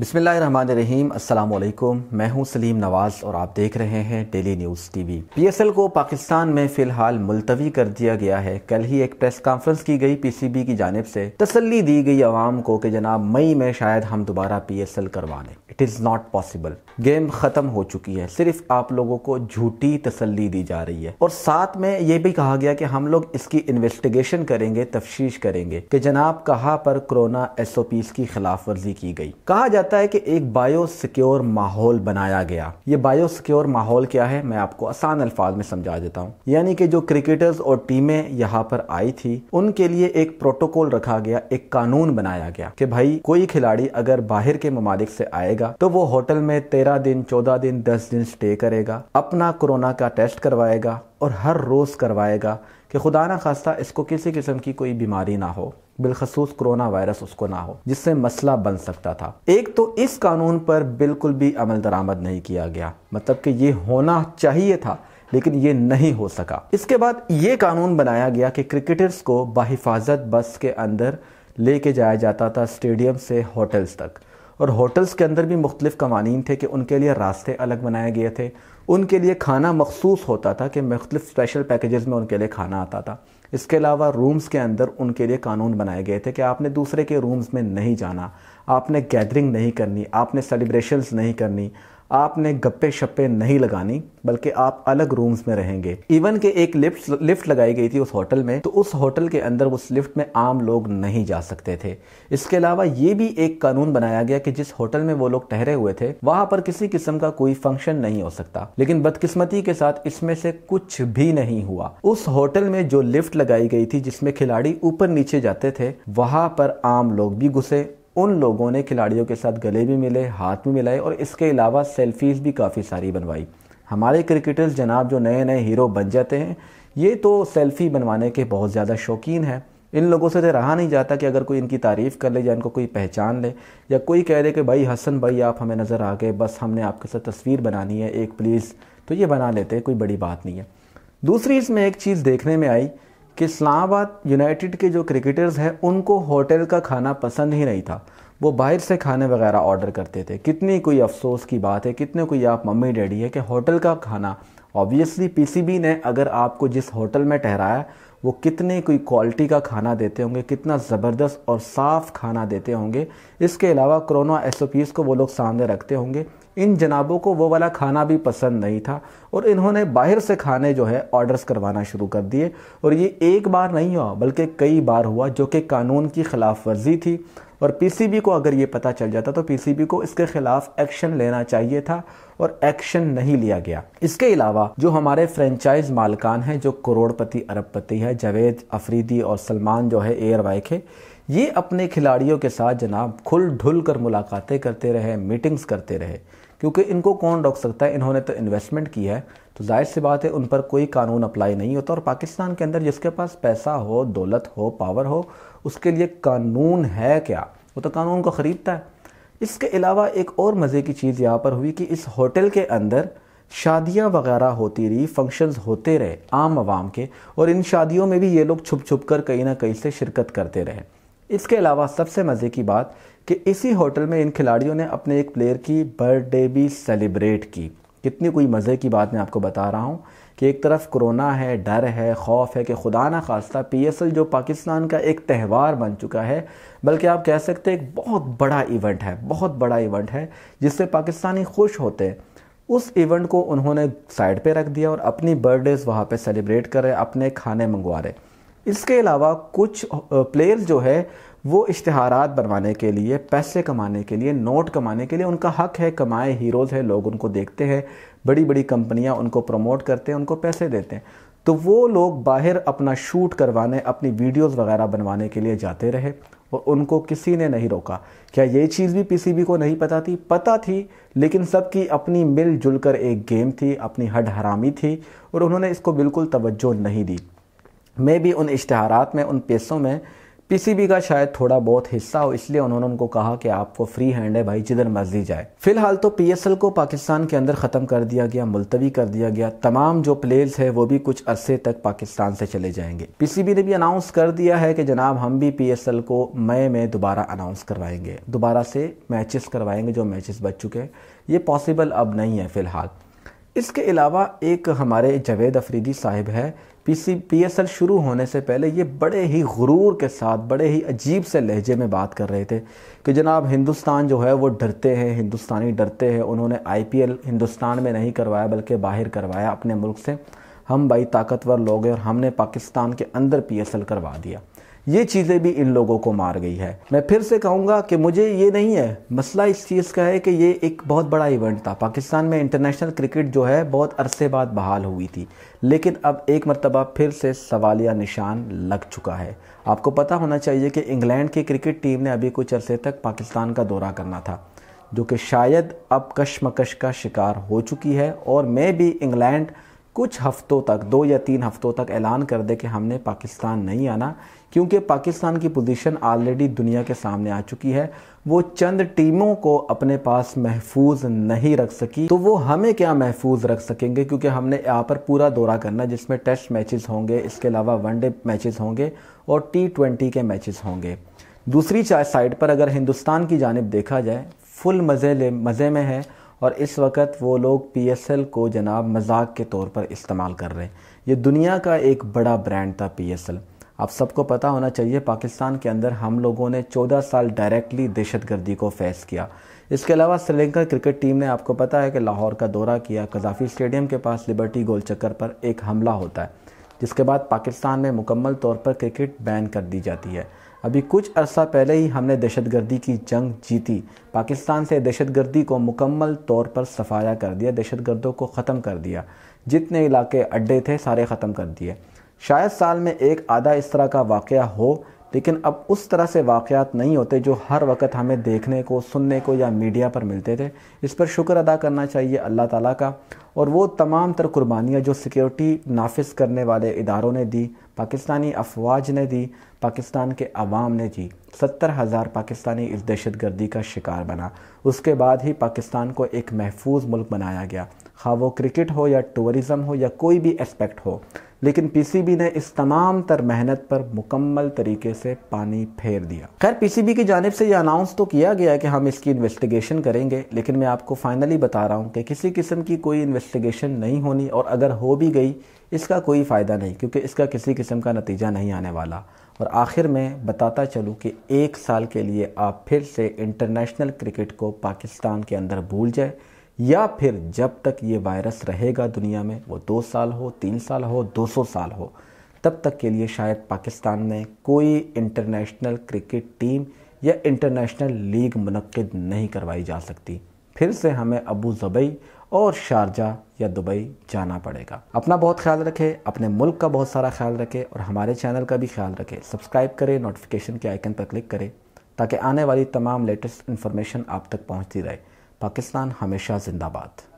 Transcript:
बिसमीम अल्लाम मैं हूं सलीम नवाज़ और आप देख रहे हैं डेली न्यूज़ टीवी पीएसएल को पाकिस्तान में फ़िलहाल मुलतवी कर दिया गया है कल ही एक प्रेस कॉन्फ्रेंस की गई पीसीबी की जानब से तसल्ली दी गई आवाम को कि जनाब मई में शायद हम दोबारा पीएसएल करवा लें it is not possible game ख़त्म हो चुकी है सिर्फ आप लोगों को झूठी तसल्ली दी जा रही है और साथ में ये भी कहा गया कि हम लोग इसकी इन्वेस्टिगेशन करेंगे तफ्श करेंगे कि जनाब कहाँ पर कोरोना एस की खिलाफ वर्जी की गई कहा जाता जाता है कि एक सिक्योर माहौल बनाया गया ये बायोसिक्योर माहौल क्या है मैं आपको आसान अल्फाज में समझा देता हूँ यानी कि जो क्रिकेटर्स और टीमें यहाँ पर आई थी उनके लिए एक प्रोटोकॉल रखा गया एक कानून बनाया गया कि भाई कोई खिलाड़ी अगर बाहर के ममालिक से आएगा तो वो होटल में तेरह दिन चौदह दिन दस दिन स्टे करेगा अपना कोरोना का टेस्ट करवाएगा और हर रोज करवाएगा कि खुदा ना खास्ता इसको किसी किस्म की कोई बीमारी ना हो बिलखसूस कोरोना वायरस उसको ना हो जिससे मसला बन सकता था एक तो इस कानून पर बिल्कुल भी अमल दरामद नहीं किया गया मतलब कि ये होना चाहिए था लेकिन ये नहीं हो सका इसके बाद ये कानून बनाया गया कि क्रिकेटर्स को बाहिफाजत बस के अंदर लेके जाया जाता था स्टेडियम से होटल्स तक और होटल्स के अंदर भी मुख्तलिफ़ कवानीन थे कि उनके लिए रास्ते अलग बनाए गए थे उनके लिए खाना मखसूस होता था कि मुख्तलिफ स्पेशल पैकेजेस में उनके लिए खाना आता था इसके अलावा रूम्स के अंदर उनके लिए कानून बनाए गए थे कि आपने दूसरे के रूम्स में नहीं जाना आपने गैदरिंग नहीं करनी आपने सेलिब्रेशंस नहीं करनी आपने गप्पे शप्पे नहीं लगानी बल्कि आप अलग रूम्स में रहेंगे इवन के एक लिफ्ट लिफ्ट लगाई गई थी उस होटल में तो उस होटल के अंदर उस लिफ्ट में आम लोग नहीं जा सकते थे इसके अलावा ये भी एक कानून बनाया गया कि जिस होटल में वो लोग ठहरे हुए थे वहां पर किसी किस्म का कोई फंक्शन नहीं हो सकता लेकिन बदकिस्मती के साथ इसमें से कुछ भी नहीं हुआ उस होटल में जो लिफ्ट लगाई गई थी जिसमें खिलाड़ी ऊपर नीचे जाते थे वहां पर आम लोग भी घुसे उन लोगों ने खिलाड़ियों के साथ गले भी मिले हाथ भी मिलाए और इसके अलावा सेल्फीज भी काफ़ी सारी बनवाई हमारे क्रिकेटर्स जनाब जो नए नए हीरो बन जाते हैं ये तो सेल्फ़ी बनवाने के बहुत ज़्यादा शौकीन है इन लोगों से तो रहा नहीं जाता कि अगर कोई इनकी तारीफ़ कर ले या इनको कोई पहचान ले या कोई कह दे कि भाई हसन भाई आप हमें नज़र आ गए बस हमने आपके साथ तस्वीर बनानी है एक प्लीज़ तो ये बना लेते हैं कोई बड़ी बात नहीं है दूसरी इसमें एक चीज़ देखने में आई कि इस्लामाबाद यूनाइटेड के जो क्रिकेटर्स हैं उनको होटल का खाना पसंद ही नहीं था वो बाहर से खाने वगैरह ऑर्डर करते थे कितनी कोई अफसोस की बात है कितने कोई आप मम्मी डैडी है कि होटल का खाना ऑब्वियसली पीसीबी ने अगर आपको जिस होटल में ठहराया वो कितने कोई क्वालिटी का खाना देते होंगे कितना ज़बरदस्त और साफ़ खाना देते होंगे इसके अलावा कोरोना एस को वो लोग सामने रखते होंगे इन जनाबों को वो वाला खाना भी पसंद नहीं था और इन्होंने बाहर से खाने जो है ऑर्डर्स करवाना शुरू कर दिए और ये एक बार नहीं हुआ बल्कि कई बार हुआ जो कि कानून की खिलाफ वर्जी थी और पीसीबी को अगर ये पता चल जाता तो पीसीबी को इसके खिलाफ एक्शन लेना चाहिए था और एक्शन नहीं लिया गया इसके अलावा जो हमारे फ्रेंचाइज मालकान हैं जो करोड़पति अरबपति है जावेद अफरीदी और सलमान जो है एयर वाइक है ये अपने खिलाड़ियों के साथ जनाब खुल ढुल कर मुलाकातें करते रहे मीटिंग्स करते रहे क्योंकि इनको कौन रोक सकता है इन्होंने तो इन्वेस्टमेंट की है तो जाहिर सी बात है उन पर कोई कानून अप्लाई नहीं होता और पाकिस्तान के अंदर जिसके पास पैसा हो दौलत हो पावर हो उसके लिए कानून है क्या वो तो कानून को ख़रीदता है इसके अलावा एक और मज़े की चीज़ यहाँ पर हुई कि इस होटल के अंदर शादियाँ वगैरह होती रही फंक्शंस होते रहे आम आवाम के और इन शादियों में भी ये लोग छुप छुप कर कहीं ना कहीं से शिरकत करते रहे इसके अलावा सबसे मज़े की बात कि इसी होटल में इन खिलाड़ियों ने अपने एक प्लेयर की बर्थडे भी सेलिब्रेट की कितनी कोई मज़े की बात मैं आपको बता रहा हूँ कि एक तरफ कोरोना है डर है खौफ है कि खुदा ना खास्ता पी जो पाकिस्तान का एक त्यौहार बन चुका है बल्कि आप कह सकते हैं एक बहुत बड़ा इवेंट है बहुत बड़ा इवेंट है जिससे पाकिस्तानी खुश होते हैं उस इवेंट को उन्होंने साइड पे रख दिया और अपनी बर्थडेज़ वहाँ पे सेलिब्रेट कर रहे अपने खाने मंगवा रहे इसके अलावा कुछ प्लेयर्स जो है वो इश्तहारात बनवाने के लिए पैसे कमाने के लिए नोट कमाने के लिए उनका हक है कमाए हीरोज़ है लोग उनको देखते हैं बड़ी बड़ी कंपनियां उनको प्रमोट करते हैं उनको पैसे देते हैं तो वो लोग बाहर अपना शूट करवाने अपनी वीडियोस वगैरह बनवाने के लिए जाते रहे और उनको किसी ने नहीं रोका क्या ये चीज़ भी पी को नहीं पता थी पता थी लेकिन सबकी अपनी मिलजुल कर एक गेम थी अपनी हड हरामी थी और उन्होंने इसको बिल्कुल तवज्जो नहीं दी मे भी उन इश्तहारात में उन पैसों में पीसीबी का शायद थोड़ा बहुत हिस्सा हो इसलिए उन्होंने उनको कहा कि आपको फ्री हैंड है भाई जिधर मर्जी जाए फिलहाल तो पीएसएल को पाकिस्तान के अंदर ख़त्म कर दिया गया मुलतवी कर दिया गया तमाम जो प्लेयर्स है वो भी कुछ अरसे तक पाकिस्तान से चले जाएंगे पीसीबी ने भी अनाउंस कर दिया है कि जनाब हम भी पी को मई में दोबारा अनाउंस करवाएंगे दोबारा से मैचेस करवाएंगे जो मैचेस बच चुके हैं ये पॉसिबल अब नहीं है फिलहाल इसके अलावा एक हमारे जवेद अफरीदी साहब है पीसी पीएसएल शुरू होने से पहले ये बड़े ही गुरूर के साथ बड़े ही अजीब से लहजे में बात कर रहे थे कि जनाब हिंदुस्तान जो है वो डरते हैं हिंदुस्तानी डरते हैं उन्होंने आईपीएल हिंदुस्तान में नहीं करवाया बल्कि बाहर करवाया अपने मुल्क से हम भाई ताकतवर लोग हैं और हमने पाकिस्तान के अंदर पीएसएल करवा दिया ये चीज़ें भी इन लोगों को मार गई है मैं फिर से कहूँगा कि मुझे ये नहीं है मसला इस चीज़ का है कि ये एक बहुत बड़ा इवेंट था पाकिस्तान में इंटरनेशनल क्रिकेट जो है बहुत अरसे बाद बहाल हुई थी लेकिन अब एक मरतबा फिर से सवालिया निशान लग चुका है आपको पता होना चाहिए कि इंग्लैंड की क्रिकेट टीम ने अभी कुछ अरसे तक पाकिस्तान का दौरा करना था जो कि शायद अब कश्मकश का शिकार हो चुकी है और मैं भी इंग्लैंड कुछ हफ्तों तक दो या तीन हफ्तों तक ऐलान कर दे कि हमने पाकिस्तान नहीं आना क्योंकि पाकिस्तान की पोजीशन ऑलरेडी दुनिया के सामने आ चुकी है वो चंद टीमों को अपने पास महफूज नहीं रख सकी तो वो हमें क्या महफूज रख सकेंगे क्योंकि हमने यहाँ पर पूरा दौरा करना जिसमें टेस्ट मैचेस होंगे इसके अलावा वनडे मैचेस होंगे और टी ट्वेंटी के मैचेस होंगे दूसरी साइड पर अगर हिंदुस्तान की जानब देखा जाए फुल मज़े ले मज़े में है और इस वक्त वो लोग पीएसएल को जनाब मजाक के तौर पर इस्तेमाल कर रहे हैं ये दुनिया का एक बड़ा ब्रांड था पीएसएल आप सबको पता होना चाहिए पाकिस्तान के अंदर हम लोगों ने 14 साल डायरेक्टली दहशतगर्दी को फेस किया इसके अलावा श्रीलंका क्रिकेट टीम ने आपको पता है कि लाहौर का दौरा किया कजाफी स्टेडियम के पास लिबर्टी गोल चक्कर पर एक हमला होता है जिसके बाद पाकिस्तान में मुकम्मल तौर पर क्रिकेट बैन कर दी जाती है अभी कुछ अरसा पहले ही हमने दहशतगर्दी की जंग जीती पाकिस्तान से दहशतगर्दी को मुकम्मल तौर पर सफाया कर दिया दहशतगर्दों को ख़त्म कर दिया जितने इलाके अड्डे थे सारे ख़त्म कर दिए शायद साल में एक आधा इस तरह का वाक़ हो लेकिन अब उस तरह से वाक़ात नहीं होते जो हर वक्त हमें देखने को सुनने को या मीडिया पर मिलते थे इस पर शुक्र अदा करना चाहिए अल्लाह ताला का और वो तमाम तर कुर्बानियाँ जो सिक्योरिटी नाफिज करने वाले इदारों ने दी पाकिस्तानी अफवाज ने दी पाकिस्तान के अवाम ने दी सत्तर हज़ार पाकिस्तानी इस दहशत गर्दी का शिकार बना उसके बाद ही पाकिस्तान को एक महफूज मुल्क बनाया गया खा वो क्रिकेट हो या टूरिज़म हो या कोई भी एस्पेक्ट हो लेकिन पीसीबी ने इस तमाम तर मेहनत पर मुकम्मल तरीके से पानी फेर दिया खैर पीसीबी की जानब से यह अनाउंस तो किया गया कि हम इसकी इन्वेस्टिगेशन करेंगे लेकिन मैं आपको फाइनली बता रहा हूँ कि किसी किस्म की कोई इन्वेस्टिगेशन नहीं होनी और अगर हो भी गई इसका कोई फ़ायदा नहीं क्योंकि इसका किसी किस्म का नतीजा नहीं आने वाला और आखिर में बताता चलूँ कि एक साल के लिए आप फिर से इंटरनेशनल क्रिकेट को पाकिस्तान के अंदर भूल जाए या फिर जब तक ये वायरस रहेगा दुनिया में वो दो साल हो तीन साल हो दो सौ साल हो तब तक के लिए शायद पाकिस्तान में कोई इंटरनेशनल क्रिकेट टीम या इंटरनेशनल लीग मनद नहीं करवाई जा सकती फिर से हमें अबू ज़बई और शारजा या दुबई जाना पड़ेगा अपना बहुत ख्याल रखें अपने मुल्क का बहुत सारा ख्याल रखें और हमारे चैनल का भी ख्याल रखें सब्सक्राइब करें नोटिफिकेशन के आइकन पर क्लिक करें ताकि आने वाली तमाम लेटेस्ट इन्फॉर्मेशन आप तक पहुँचती रहे पाकिस्तान हमेशा जिंदाबाद